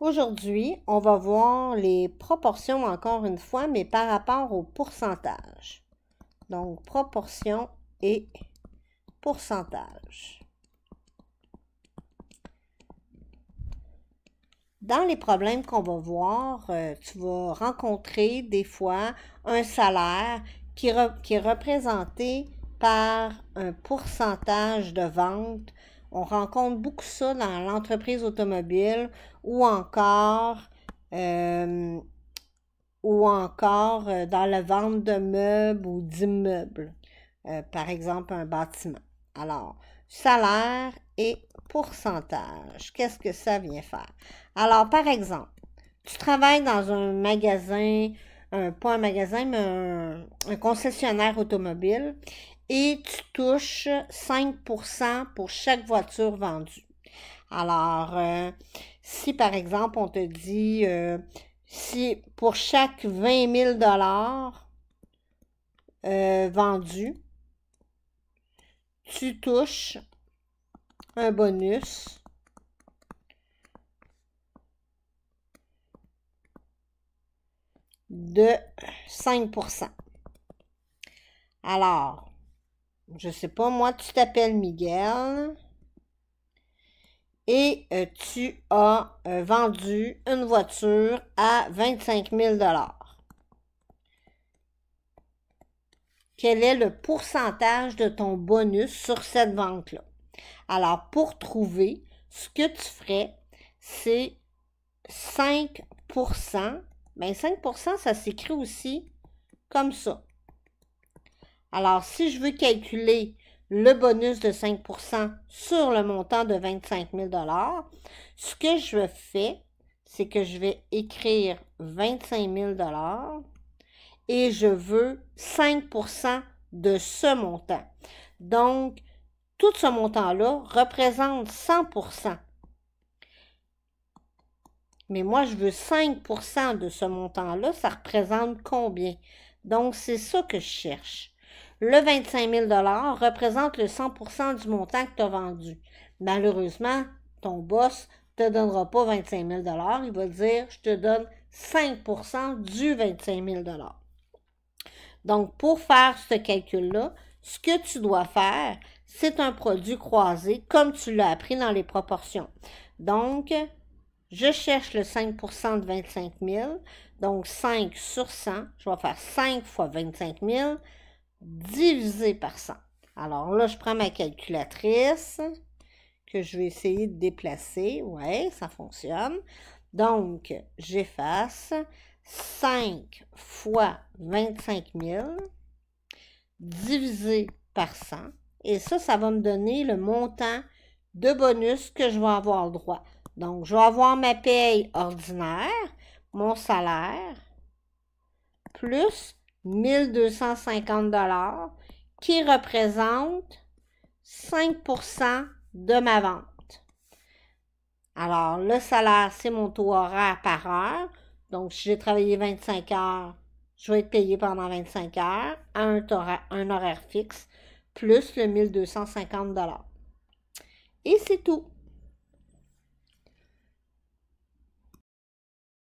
Aujourd'hui, on va voir les proportions encore une fois, mais par rapport au pourcentage. Donc, proportion et pourcentage. Dans les problèmes qu'on va voir, euh, tu vas rencontrer des fois un salaire qui, qui est représenté par un pourcentage de vente on rencontre beaucoup ça dans l'entreprise automobile ou encore, euh, ou encore euh, dans la vente de meubles ou d'immeubles, euh, par exemple un bâtiment. Alors, salaire et pourcentage. Qu'est-ce que ça vient faire? Alors, par exemple, tu travailles dans un magasin, un, pas un magasin, mais un concessionnaire automobile, et tu touches 5 pour chaque voiture vendue. Alors, euh, si par exemple on te dit, euh, si pour chaque 20 000 dollars euh, vendus, tu touches un bonus de 5 Alors, je sais pas, moi, tu t'appelles Miguel et euh, tu as euh, vendu une voiture à 25 000 Quel est le pourcentage de ton bonus sur cette vente-là? Alors, pour trouver, ce que tu ferais, c'est 5 Mais 5 ça s'écrit aussi comme ça. Alors, si je veux calculer le bonus de 5 sur le montant de 25 000 ce que je fais, c'est que je vais écrire 25 000 et je veux 5 de ce montant. Donc, tout ce montant-là représente 100 Mais moi, je veux 5 de ce montant-là. Ça représente combien? Donc, c'est ça que je cherche le 25 000 représente le 100 du montant que tu as vendu. Malheureusement, ton boss ne te donnera pas 25 000 il va dire je te donne 5 du 25 000 Donc, pour faire ce calcul-là, ce que tu dois faire, c'est un produit croisé comme tu l'as appris dans les proportions. Donc, je cherche le 5 de 25 000. Donc, 5 sur 100, je vais faire 5 fois 25 000 divisé par 100. Alors là, je prends ma calculatrice que je vais essayer de déplacer. Oui, ça fonctionne. Donc, j'efface 5 fois 25 000 divisé par 100. Et ça, ça va me donner le montant de bonus que je vais avoir le droit. Donc, je vais avoir ma paye ordinaire, mon salaire, plus 1250 dollars qui représente 5 de ma vente. Alors, le salaire, c'est mon taux horaire par heure. Donc, si j'ai travaillé 25 heures, je vais être payé pendant 25 heures à un, horaire fixe plus le 1250 dollars. Et c'est tout.